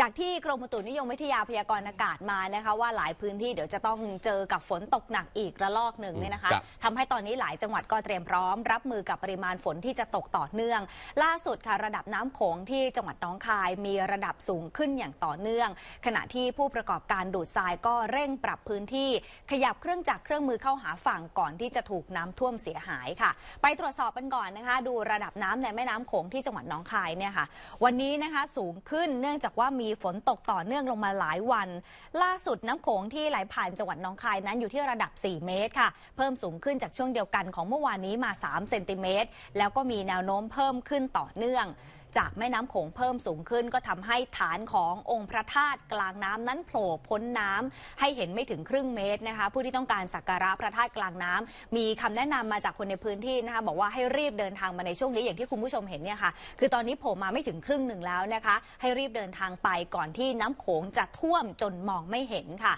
จากที่กรมุตุนิยมวิทยาพยากรณ์อากาศมานะคะว่าหลายพื้นที่เดี๋ยวจะต้องเจอกับฝนตกหนักอีกระลอกหนึ่งเนี่ยนะคะ ทำทำให้ตอนนี้หลายจังหวัดก็เตรียมพร้อม รับมือกับปริมาณฝนที่จะตกต่อเนื่อง ล่าสุดค่ะระดับน้ำโขงที่จังหวัดน้องคาย มีระดับสูงขึ้นอย่างต่อเนื่อง ขณะที่ผู้ประกอบการดูดทรายก็เร่งปรับพื้นที่ขยับเครื่องจักรเครื่องมือเข้าหาฝั่งก่อนที่จะถูกน้ำท่วมเสียหายค่ะ ไปตรวจสอบกันก่อนนะคะ ดูระดับน้ำในแม่น้ำโขงที่จังหวัดน้องคายเนี่ยค่ะ วันนี้นะคะสูงขึ้นเนื่องจากว่ามีฝนตกต่อเนื่องลงมาหลายวัน ล่าสุดน้ำโขงที่ไหลผ่านจังหวัดน้องคายนั้นอยู่ที่ระดับ 4 เมตรค่ะ เพิ่มสูงขึ้นจากช่วงเดียวกันของเมื่อวานนี้มา 3 เซนติเมตร แล้วก็มีแนวโน้มเพิ่มขึ้นต่อเนื่องจากแม่น้ำโขงเพิ่มสูงขึ้นก็ทำให้ฐานขององค์พระธาตุกลางน้ำนั้นโผล่พ้นน้ำให้เห็นไม่ถึงครึ่งเมตรนะคะผู้ที่ต้องการสักการะพระธาตุกลางน้ำมีคำแนะนำมาจากคนในพื้นที่นะคะบอกว่าให้รีบเดินทางมาในช่วงนี้อย่างที่คุณผู้ชมเห็นเนี่ยค่ะคือตอนนี้โผล่มาไม่ถึงครึ่งหนึ่งแล้วนะคะให้รีบเดินทางไปก่อนที่น้ำโขงจะท่วมจนมองไม่เห็นค่ะ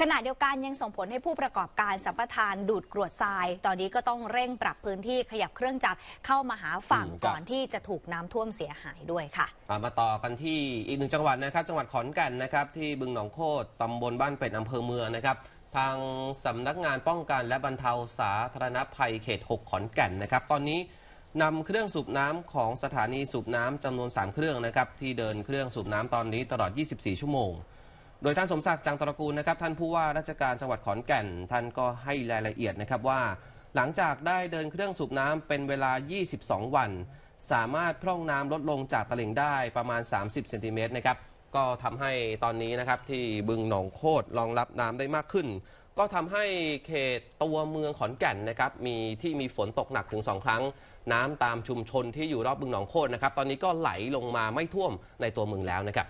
ขณะเดียวกันยังส่งผลให้ผู้ประกอบการสัมปทานดูดกรวดทราย ตอนนี้ก็ต้องเร่งปรับพื้นที่ขยับเครื่องจักรเข้ามาหาฝั่งก่อนที่จะถูกน้ำท่วมเสียหายด้วยค่ะมาต่อกันที่อีกหนึ่งจังหวัดนะครับจังหวัดขอนแก่นนะครับที่บึงหนองโคตตำบลบ้านเป็ดอำเภอเมืองนะครับทางสำนักงานป้องกันและบรรเทาสาธารณภัยเขต 6 ขอนแก่นนะครับตอนนี้นำเครื่องสูบน้ำของสถานีสูบน้ำจำนวน3เครื่องนะครับที่เดินเครื่องสูบน้ำตอนนี้ตลอด 24 ชั่วโมงโดยท่านสมศักดิ์จังตระกูลนะครับท่านผู้ว่าราชการจังหวัดขอนแก่น ท่านก็ให้รายละเอียดนะครับว่า หลังจากได้เดินเครื่องสูบน้ำเป็นเวลา 22 วัน สามารถพร่องน้ำลดลงจากตลิ่งได้ประมาณ 30 เซนติเมตรนะครับก็ทำให้ตอนนี้นะครับที่บึงหนองโคดรองรับน้ำได้มากขึ้นก็ทำให้เขตตัวเมืองขอนแก่นนะครับมีที่มีฝนตกหนักถึง 2 ครั้ง น้ำตามชุมชนที่อยู่รอบบึงหนองโคดนะครับตอนนี้ก็ไหลลงมาไม่ท่วมในตัวเมืองแล้วนะครับ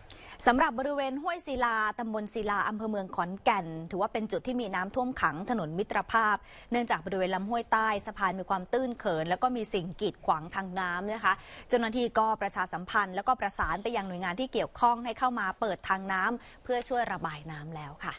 สำหรับบริเวณห้วยศิลาตำบลศิลาอำเภอเมืองขอนแก่น ถือว่าเป็นจุดที่มีน้ำท่วมขังถนนมิตรภาพเนื่องจากบริเวณลำห้วยใต้สะพานมีความตื้นเขิน แล้วก็มีสิ่งกีดขวางทางน้ำนะคะเจ้าหน้าที่ก็ประชาสัมพันธ์ แล้วก็ประสานไปยังหน่วยงานที่เกี่ยวข้องให้เข้ามาเปิดทางน้ำเพื่อช่วยระบายน้ำแล้วค่ะ